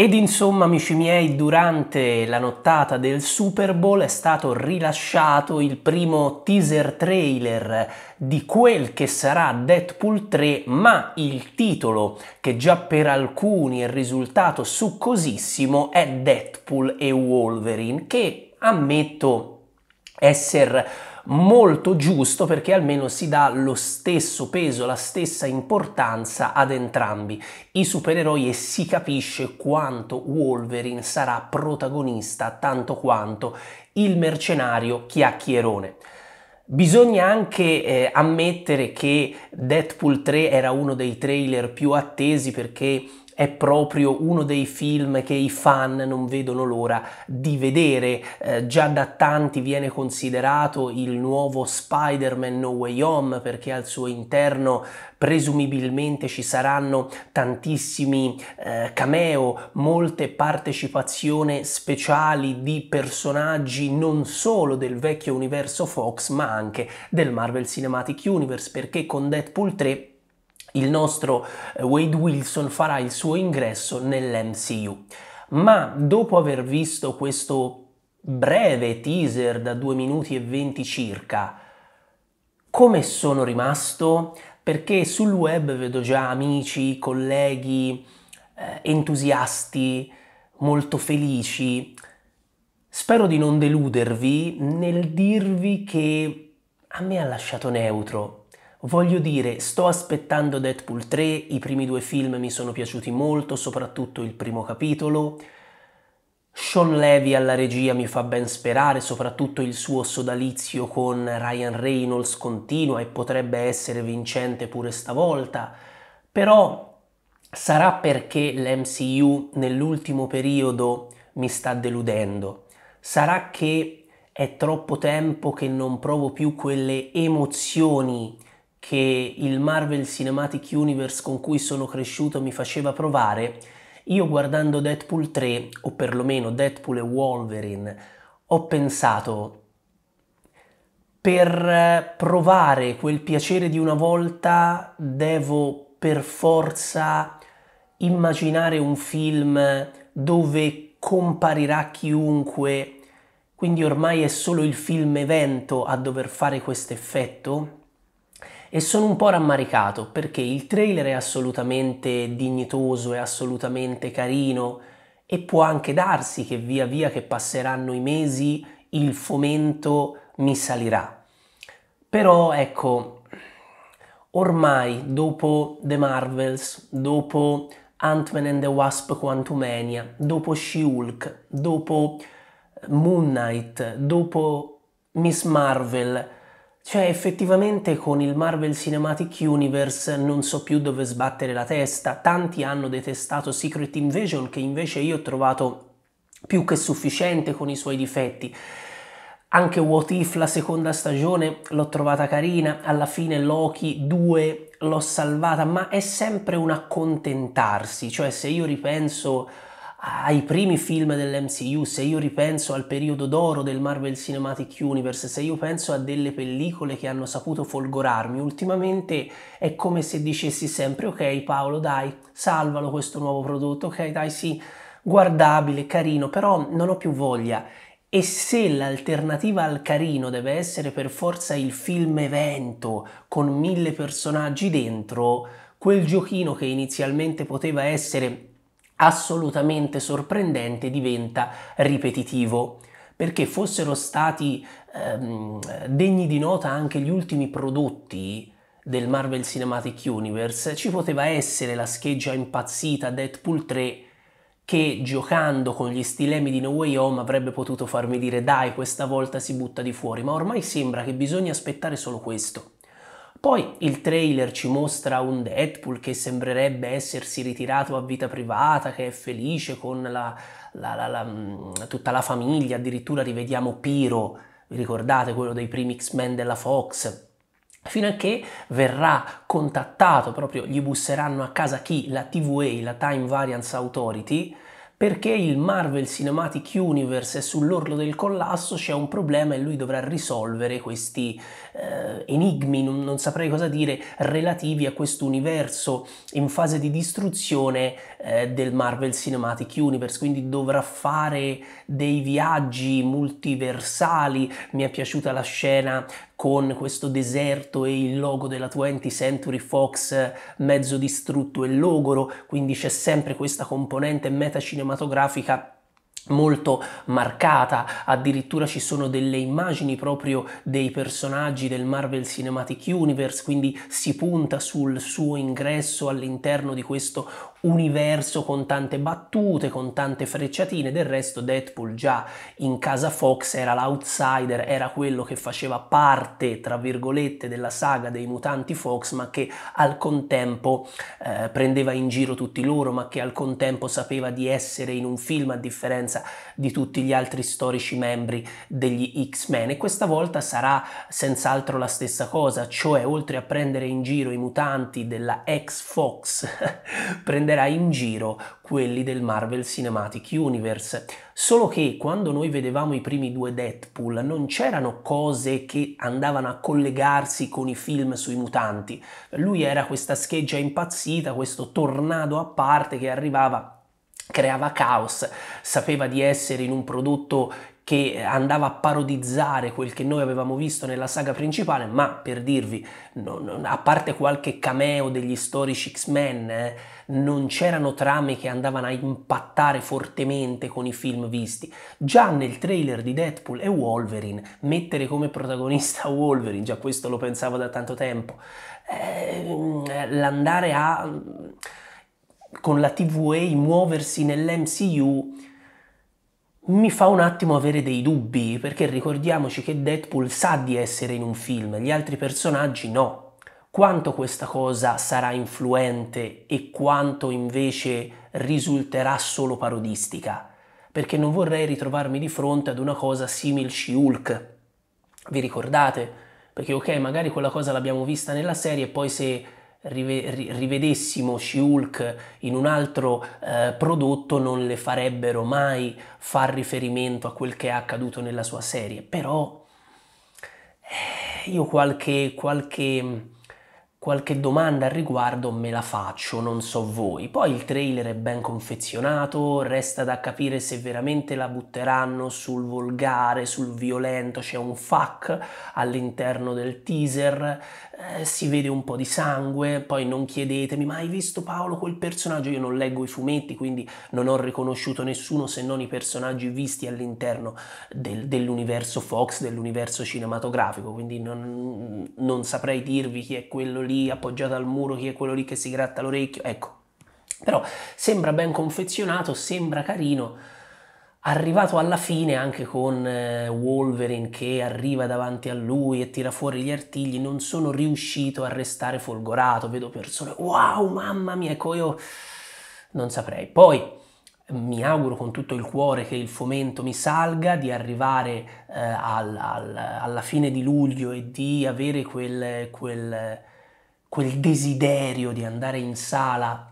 Ed insomma, amici miei, durante la nottata del Super Bowl è stato rilasciato il primo teaser trailer di quel che sarà Deadpool 3, ma il titolo, che già per alcuni è risultato succosissimo, è Deadpool e Wolverine, che ammetto essere molto giusto perché almeno si dà lo stesso peso, la stessa importanza ad entrambi i supereroi e si capisce quanto Wolverine sarà protagonista tanto quanto il mercenario chiacchierone. Bisogna anche eh, ammettere che Deadpool 3 era uno dei trailer più attesi perché è proprio uno dei film che i fan non vedono l'ora di vedere. Eh, già da tanti viene considerato il nuovo Spider-Man No Way Home perché al suo interno presumibilmente ci saranno tantissimi eh, cameo, molte partecipazioni speciali di personaggi non solo del vecchio universo Fox ma anche del Marvel Cinematic Universe perché con Deadpool 3 il nostro eh, Wade Wilson farà il suo ingresso nell'MCU. Ma dopo aver visto questo breve teaser da 2 minuti e 20 circa, come sono rimasto? Perché sul web vedo già amici, colleghi, eh, entusiasti, molto felici. Spero di non deludervi nel dirvi che a me ha lasciato neutro, Voglio dire, sto aspettando Deadpool 3, i primi due film mi sono piaciuti molto, soprattutto il primo capitolo. Sean Levy alla regia mi fa ben sperare, soprattutto il suo sodalizio con Ryan Reynolds continua e potrebbe essere vincente pure stavolta, però sarà perché l'MCU nell'ultimo periodo mi sta deludendo. Sarà che è troppo tempo che non provo più quelle emozioni che il Marvel Cinematic Universe con cui sono cresciuto mi faceva provare, io guardando Deadpool 3, o perlomeno Deadpool e Wolverine, ho pensato, per provare quel piacere di una volta devo per forza immaginare un film dove comparirà chiunque, quindi ormai è solo il film evento a dover fare questo effetto, e sono un po' rammaricato perché il trailer è assolutamente dignitoso, è assolutamente carino e può anche darsi che via via che passeranno i mesi il fomento mi salirà. Però ecco, ormai dopo The Marvels, dopo Ant-Man and the Wasp Quantumania, dopo She-Hulk, dopo Moon Knight, dopo Miss Marvel, cioè, effettivamente con il Marvel Cinematic Universe non so più dove sbattere la testa. Tanti hanno detestato Secret Invasion, che invece io ho trovato più che sufficiente con i suoi difetti. Anche What If, la seconda stagione, l'ho trovata carina. Alla fine Loki 2 l'ho salvata, ma è sempre un accontentarsi. Cioè, se io ripenso ai primi film dell'MCU, se io ripenso al periodo d'oro del Marvel Cinematic Universe, se io penso a delle pellicole che hanno saputo folgorarmi ultimamente, è come se dicessi sempre ok Paolo dai, salvalo questo nuovo prodotto, ok dai sì, guardabile, carino, però non ho più voglia. E se l'alternativa al carino deve essere per forza il film evento con mille personaggi dentro, quel giochino che inizialmente poteva essere assolutamente sorprendente diventa ripetitivo perché fossero stati ehm, degni di nota anche gli ultimi prodotti del Marvel Cinematic Universe, ci poteva essere la scheggia impazzita Deadpool 3 che giocando con gli stilemi di No Way Home avrebbe potuto farmi dire dai questa volta si butta di fuori, ma ormai sembra che bisogna aspettare solo questo. Poi il trailer ci mostra un Deadpool che sembrerebbe essersi ritirato a vita privata, che è felice con la, la, la, mm, tutta la famiglia, addirittura rivediamo Piro, vi ricordate quello dei primi X-Men della Fox, fino a che verrà contattato, proprio gli busseranno a casa chi? La TVA, la Time Variance Authority, perché il Marvel Cinematic Universe è sull'orlo del collasso, c'è un problema e lui dovrà risolvere questi eh, enigmi, non, non, saprei cosa dire, relativi a questo universo in fase di distruzione eh, del Marvel Cinematic Universe, quindi dovrà fare dei viaggi multiversali. Mi è piaciuta la scena con questo deserto e il logo della 20th Century Fox eh, mezzo distrutto e logoro, quindi c'è sempre questa componente metacinematografica molto marcata, addirittura ci sono delle immagini proprio dei personaggi del Marvel Cinematic Universe, quindi si punta sul suo ingresso all'interno di questo universo con tante battute, con tante frecciatine, del resto Deadpool già in casa Fox era l'outsider, era quello che faceva parte, tra virgolette, della saga dei mutanti Fox, ma che al contempo eh, prendeva in giro tutti loro, ma che al contempo sapeva di essere in un film a differenza di tutti gli altri storici membri degli X-Men e questa volta sarà senz'altro la stessa cosa, cioè oltre a prendere in giro i mutanti della ex Fox, prendeva prenderà in giro quelli del Marvel Cinematic Universe. Solo che quando noi vedevamo i primi due Deadpool non c'erano cose che andavano a collegarsi con i film sui mutanti. Lui era questa scheggia impazzita, questo tornado a parte che arrivava creava caos, sapeva di essere in un prodotto che eh, andava a parodizzare quel che noi avevamo visto nella saga principale, ma per dirvi, non, non, a parte qualche cameo degli storici X-Men, eh, non c'erano trame che andavano a impattare fortemente con i film visti. Già nel trailer di Deadpool e Wolverine, mettere come protagonista Wolverine, già questo lo pensavo da tanto tempo, eh, l'andare a con la TVA muoversi nell'MCU mi fa un attimo avere dei dubbi, perché ricordiamoci che Deadpool sa di essere in un film, gli altri personaggi no. Quanto questa cosa sarà influente e quanto invece risulterà solo parodistica? Perché non vorrei ritrovarmi di fronte ad una cosa simil She-Hulk. Vi ricordate? Perché ok, magari quella cosa l'abbiamo vista nella serie e poi se rivedessimo she in un altro eh, prodotto non le farebbero mai far riferimento a quel che è accaduto nella sua serie, però eh, io qualche, qualche qualche domanda al riguardo me la faccio, non so voi. Poi il trailer è ben confezionato, resta da capire se veramente la butteranno sul volgare, sul violento, c'è un fuck all'interno del teaser, eh, si vede un po' di sangue, poi non chiedetemi ma hai visto Paolo quel personaggio? Io non leggo i fumetti, quindi non ho riconosciuto nessuno se non i personaggi visti all'interno del, dell'universo Fox, dell'universo cinematografico, quindi non, non saprei dirvi chi è quello lì appoggiato al muro, chi è quello lì che si gratta l'orecchio, ecco. Però sembra ben confezionato, sembra carino, arrivato alla fine anche con eh, Wolverine che arriva davanti a lui e tira fuori gli artigli, non sono riuscito a restare folgorato, vedo persone, wow, mamma mia, ecco io non saprei. Poi mi auguro con tutto il cuore che il fomento mi salga, di arrivare eh, al, al, alla fine di luglio e di avere quel, quel quel desiderio di andare in sala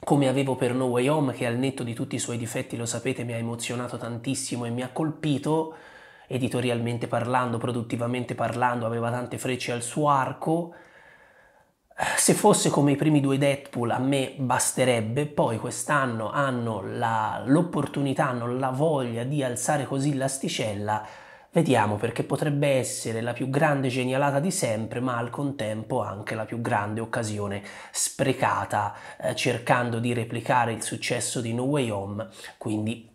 come avevo per No Way Home, che al netto di tutti i suoi difetti, lo sapete, mi ha emozionato tantissimo e mi ha colpito, editorialmente parlando, produttivamente parlando, aveva tante frecce al suo arco. Se fosse come i primi due Deadpool a me basterebbe, poi quest'anno hanno la, l'opportunità, hanno la voglia di alzare così l'asticella Vediamo perché potrebbe essere la più grande genialata di sempre, ma al contempo anche la più grande occasione sprecata eh, cercando di replicare il successo di No Way Home, quindi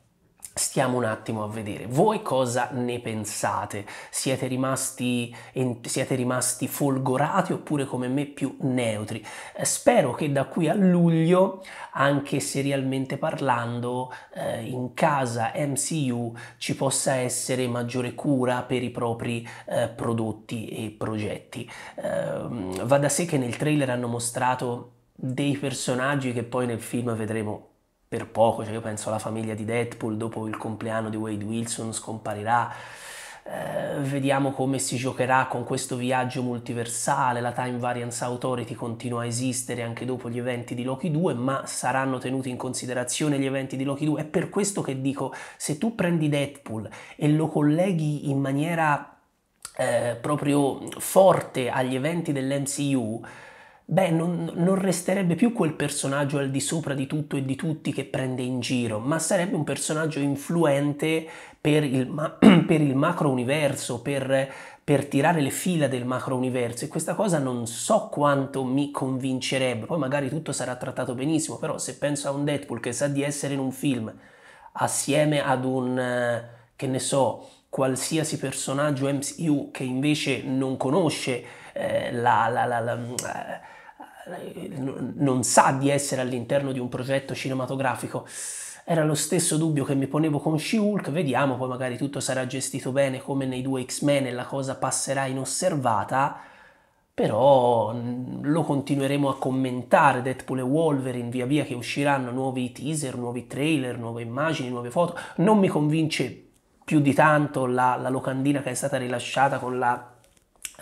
Stiamo un attimo a vedere, voi cosa ne pensate? Siete rimasti, siete rimasti folgorati oppure come me più neutri? Eh, spero che da qui a luglio, anche serialmente parlando, eh, in casa MCU ci possa essere maggiore cura per i propri eh, prodotti e progetti. Eh, va da sé che nel trailer hanno mostrato dei personaggi che poi nel film vedremo per poco, cioè io penso alla famiglia di Deadpool dopo il compleanno di Wade Wilson scomparirà, eh, vediamo come si giocherà con questo viaggio multiversale, la Time Variance Authority continua a esistere anche dopo gli eventi di Loki 2, ma saranno tenuti in considerazione gli eventi di Loki 2, è per questo che dico, se tu prendi Deadpool e lo colleghi in maniera eh, proprio forte agli eventi dell'MCU, beh, non, non, resterebbe più quel personaggio al di sopra di tutto e di tutti che prende in giro, ma sarebbe un personaggio influente per il, ma- per il macro universo, per, per, tirare le fila del macro universo. E questa cosa non so quanto mi convincerebbe. Poi magari tutto sarà trattato benissimo, però se penso a un Deadpool che sa di essere in un film assieme ad un, eh, che ne so, qualsiasi personaggio MCU che invece non conosce, eh, la, la, la, mm, eh, non sa di essere all'interno di un progetto cinematografico. Era lo stesso dubbio che mi ponevo con She-Hulk, vediamo, poi magari tutto sarà gestito bene come nei due X-Men e la cosa passerà inosservata, però mm, lo continueremo a commentare, Deadpool e Wolverine, via via che usciranno nuovi teaser, nuovi trailer, nuove immagini, nuove foto. Non mi convince più di tanto la, la locandina che è stata rilasciata con la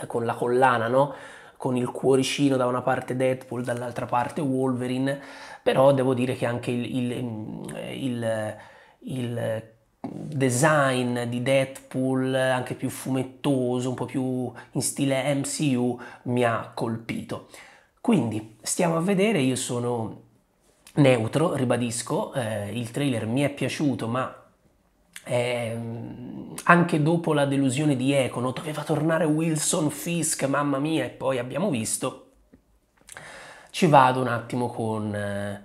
con la collana, no? con il cuoricino da una parte Deadpool, dall'altra parte Wolverine, però devo dire che anche il, il, mm, il, il design di Deadpool, anche più fumettoso, un po' più in stile MCU, mi ha colpito. Quindi stiamo a vedere, io sono neutro, ribadisco, eh, il trailer mi è piaciuto, ma eh, anche dopo la delusione di Econo, doveva tornare Wilson Fisk, mamma mia, e poi abbiamo visto. Ci vado un attimo con, eh,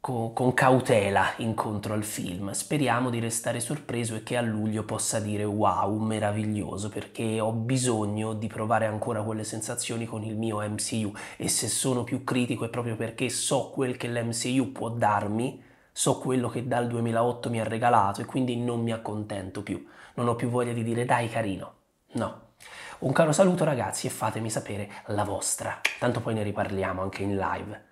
con, con cautela incontro al film. Speriamo di restare sorpreso e che a luglio possa dire wow, meraviglioso, perché ho bisogno di provare ancora quelle sensazioni con il mio MCU. E se sono più critico è proprio perché so quel che l'MCU può darmi so quello che dal 2008 mi ha regalato e quindi non mi accontento più. Non ho più voglia di dire dai carino. No. Un caro saluto ragazzi e fatemi sapere la vostra. Tanto poi ne riparliamo anche in live.